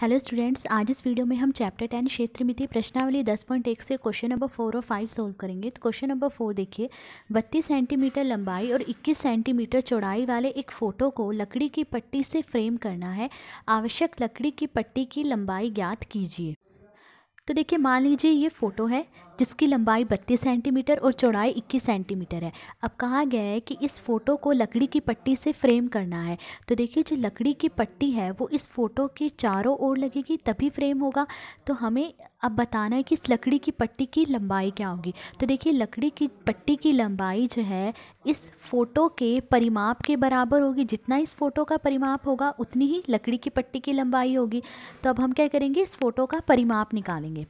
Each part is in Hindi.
हेलो स्टूडेंट्स आज इस वीडियो में हम चैप्टर टेन क्षेत्र मिति प्रश्नावली दस पॉइंट एक से क्वेश्चन नंबर फोर और फाइव सोल्व करेंगे तो क्वेश्चन नंबर फोर देखिए बत्तीस सेंटीमीटर लंबाई और इक्कीस सेंटीमीटर चौड़ाई वाले एक फ़ोटो को लकड़ी की पट्टी से फ्रेम करना है आवश्यक लकड़ी की पट्टी की लंबाई ज्ञात कीजिए तो देखिए मान लीजिए ये फ़ोटो है जिसकी लंबाई बत्तीस सेंटीमीटर और चौड़ाई इक्कीस सेंटीमीटर है अब कहा गया है कि इस फ़ोटो को लकड़ी की पट्टी से फ्रेम करना है तो देखिए जो लकड़ी की पट्टी है वो इस फ़ोटो के चारों ओर लगेगी तभी फ्रेम होगा तो हमें अब बताना है कि इस लकड़ी की पट्टी की लंबाई क्या होगी तो देखिए लकड़ी की पट्टी की लंबाई जो है इस फ़ोटो के परिमाप के बराबर होगी जितना इस फ़ोटो का परिमाप होगा उतनी ही लकड़ी की पट्टी की लंबाई होगी तो अब हम क्या करेंगे इस फ़ोटो का परिमाप निकालेंगे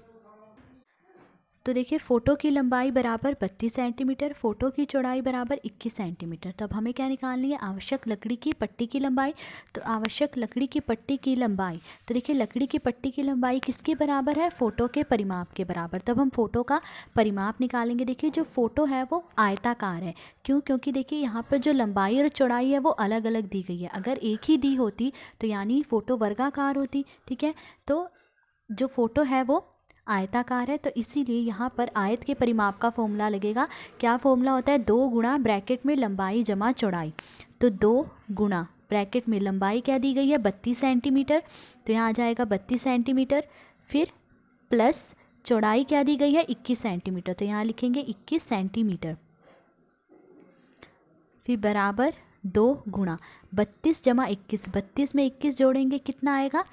तो देखिए फ़ोटो की लंबाई बराबर बत्तीस सेंटीमीटर फ़ोटो की चौड़ाई बराबर इक्कीस सेंटीमीटर तो अब हमें क्या निकालनी है आवश्यक लकड़ी की पट्टी की लंबाई तो आवश्यक लकड़ी की पट्टी की लंबाई तो देखिए लकड़ी की पट्टी की लंबाई किसके बराबर है फ़ोटो के परिमाप के बराबर तब तो हम फ़ोटो का परिमाप निकालेंगे देखिए जो फ़ोटो है वो आयताकार है क्यों क्योंकि देखिए यहाँ पर जो लंबाई और चौड़ाई है वो अलग अलग दी गई है अगर एक ही दी होती तो यानी फ़ोटो वर्गाकार होती ठीक है तो जो फ़ोटो है वो आयताकार है तो इसीलिए यहाँ पर आयत के परिमाप का फॉर्मूला लगेगा क्या फॉर्मूला होता है दो गुणा ब्रैकेट में लंबाई जमा चौड़ाई तो दो गुणा ब्रैकेट में लंबाई क्या दी गई है बत्तीस सेंटीमीटर तो यहाँ आ जाएगा बत्तीस सेंटीमीटर फिर प्लस चौड़ाई क्या दी गई है इक्कीस सेंटीमीटर तो यहाँ लिखेंगे इक्कीस सेंटीमीटर फिर बराबर दो गुणा बत्तीस जमा इक्कीस बत्तीस में इक्कीस जोड़ेंगे कितना आएगा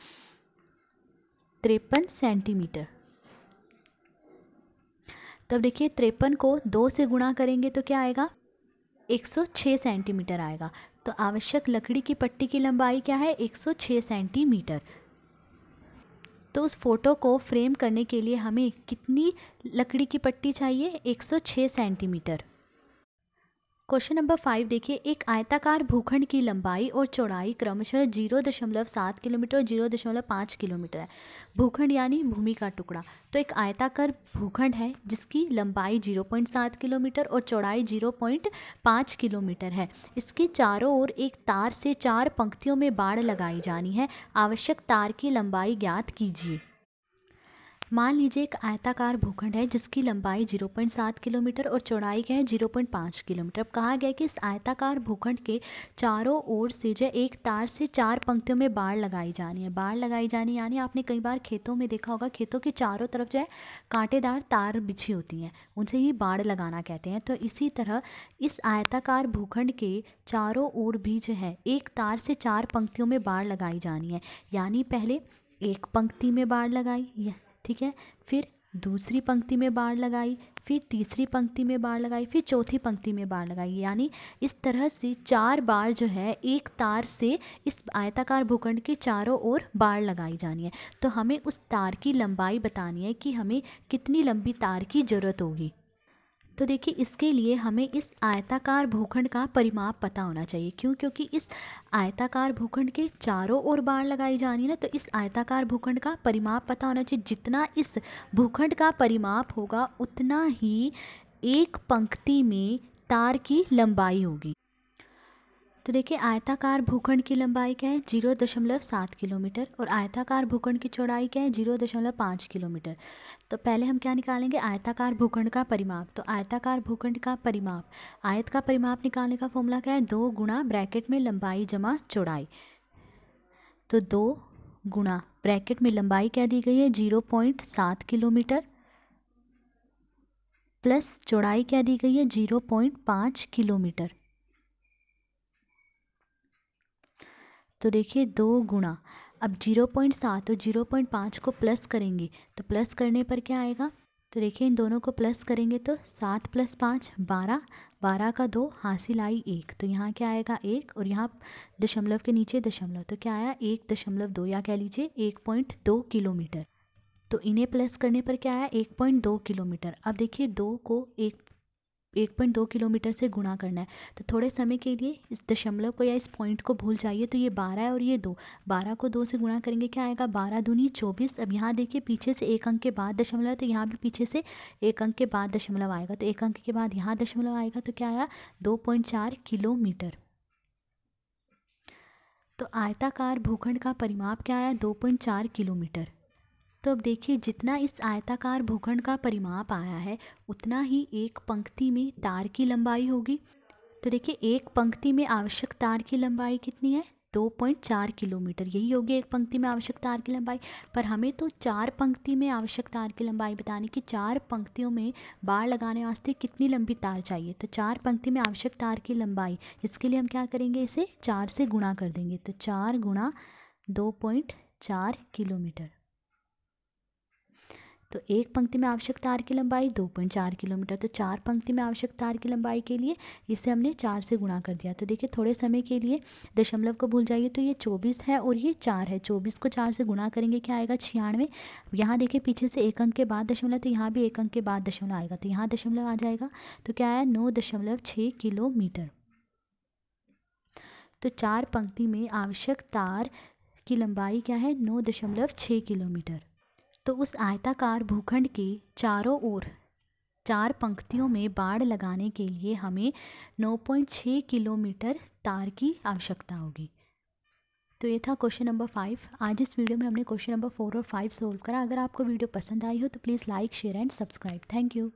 तिरपन सेंटीमीटर तब देखिए तिरपन को दो से गुणा करेंगे तो क्या आएगा 106 सेंटीमीटर आएगा तो आवश्यक लकड़ी की पट्टी की लंबाई क्या है 106 सेंटीमीटर तो उस फोटो को फ्रेम करने के लिए हमें कितनी लकड़ी की पट्टी चाहिए 106 सेंटीमीटर क्वेश्चन नंबर फाइव देखिए एक आयताकार भूखंड की लंबाई और चौड़ाई क्रमशः जीरो दशमलव सात किलोमीटर और जीरो दशमलव पाँच किलोमीटर है भूखंड यानी भूमि का टुकड़ा तो एक आयताकार भूखंड है जिसकी लंबाई जीरो पॉइंट सात किलोमीटर और चौड़ाई जीरो पॉइंट पाँच किलोमीटर है इसके चारों ओर एक तार से चार पंक्तियों में बाढ़ लगाई जानी है आवश्यक तार की लंबाई ज्ञात कीजिए मान लीजिए एक आयताकार भूखंड है जिसकी लंबाई 0.7 किलोमीटर और चौड़ाई क्या है 0.5 किलोमीटर अब कहा गया कि इस आयताकार भूखंड के चारों ओर से जो एक तार से चार पंक्तियों में बाढ़ लगाई जानी है बाढ़ लगाई जानी यानी आपने कई बार खेतों में देखा होगा खेतों के चारों तरफ जो है कांटेदार तार बिछी होती हैं उनसे ही बाढ़ लगाना कहते हैं तो इसी तरह इस आयताकार भूखंड के चारों ओर भी जो है एक तार से चार पंक्तियों में बाढ़ लगाई जानी है यानी पहले एक पंक्ति में बाढ़ लगाई ठीक है फिर दूसरी पंक्ति में बाढ़ लगाई फिर तीसरी पंक्ति में बाढ़ लगाई फिर चौथी पंक्ति में बाढ़ लगाई यानी इस तरह से चार बार जो है एक तार से इस आयताकार भूखंड के चारों ओर बाढ़ लगाई जानी है तो हमें उस तार की लंबाई बतानी है कि हमें कितनी लंबी तार की ज़रूरत होगी तो देखिए इसके लिए हमें इस आयताकार भूखंड का परिमाप पता होना चाहिए क्यों क्योंकि इस आयताकार भूखंड के चारों ओर बाढ़ लगाई जानी है ना तो इस आयताकार भूखंड का परिमाप पता होना चाहिए जितना इस भूखंड का परिमाप होगा उतना ही एक पंक्ति में तार की लंबाई होगी तो देखिए आयताकार भूखंड की लंबाई क्या है जीरो दशमलव सात किलोमीटर और आयताकार भूखंड की चौड़ाई क्या है जीरो दशमलव पाँच किलोमीटर तो पहले हम क्या निकालेंगे आयताकार भूखंड का परिमाप तो आयताकार भूखंड का परिमाप आयत का परिमाप निकालने का फॉर्मूला क्या है दो गुणा ब्रैकेट में लंबाई जमा चौड़ाई तो दो गुणा ब्रैकेट में लंबाई क्या दी गई है जीरो पॉइंट सात किलोमीटर प्लस चौड़ाई क्या दी गई है जीरो पॉइंट पाँच किलोमीटर तो देखिए दो गुणा अब जीरो पॉइंट सात और जीरो पॉइंट पाँच को प्लस करेंगे तो प्लस करने पर क्या आएगा तो देखिए इन दोनों को प्लस करेंगे तो सात प्लस पाँच बारह बारह का दो हासिल आई एक तो यहाँ क्या आएगा एक और यहाँ दशमलव के नीचे दशमलव तो क्या आया एक दशमलव दो या कह लीजिए एक पॉइंट दो किलोमीटर तो इन्हें प्लस करने पर क्या आया एक पॉइंट दो किलोमीटर अब देखिए दो को एक एक पॉइंट दो किलोमीटर से गुणा करना है तो थोड़े समय के लिए इस दशमलव को या इस पॉइंट को भूल जाइए तो ये बारह है और ये दो बारह को दो से गुणा करेंगे क्या आएगा बारह दूनी चौबीस अब यहाँ देखिए पीछे से एक अंक के बाद दशमलव है तो यहाँ भी पीछे से एक अंक के बाद दशमलव आएगा तो एक अंक के बाद यहाँ दशमलव आएगा तो क्या आया दो पॉइंट चार किलोमीटर तो आयताकार भूखंड का परिमाप क्या आया दो पॉइंट चार किलोमीटर तो अब देखिए जितना इस आयताकार भूखंड का परिमाप आया है उतना ही एक पंक्ति में तार की लंबाई होगी तो देखिए एक पंक्ति में आवश्यक तार की लंबाई कितनी है दो पॉइंट चार किलोमीटर यही होगी एक पंक्ति में आवश्यक तार की लंबाई पर हमें तो चार पंक्ति में आवश्यक तार की लंबाई बताने की चार पंक्तियों में बाढ़ लगाने वास्ते कितनी लंबी तार चाहिए तो चार पंक्ति में आवश्यक तार की लंबाई इसके लिए हम क्या करेंगे इसे चार से गुणा कर देंगे तो चार गुणा दो पॉइंट चार किलोमीटर तो एक पंक्ति में आवश्यक तार की लंबाई दो पॉइंट चार किलोमीटर तो चार पंक्ति में आवश्यक तार की लंबाई के लिए इसे हमने चार से गुणा कर दिया तो देखिए थोड़े समय के लिए दशमलव को भूल जाइए तो ये चौबीस है और ये चार है चौबीस को चार से गुणा करेंगे क्या आएगा छियानवे यहाँ देखिए पीछे से एक अंक के बाद दशमलव तो यहाँ भी एक अंक के बाद दशमलव आएगा तो यहाँ दशमलव आ जाएगा तो क्या आया नौ दशमलव छः किलोमीटर तो चार पंक्ति में आवश्यक तार की लंबाई क्या है नौ दशमलव छः किलोमीटर तो उस आयताकार भूखंड के चारों ओर चार पंक्तियों में बाड़ लगाने के लिए हमें 9.6 किलोमीटर तार की आवश्यकता होगी तो ये था क्वेश्चन नंबर फाइव आज इस वीडियो में हमने क्वेश्चन नंबर फोर और फाइव सोल्व करा अगर आपको वीडियो पसंद आई हो तो please like share and subscribe thank you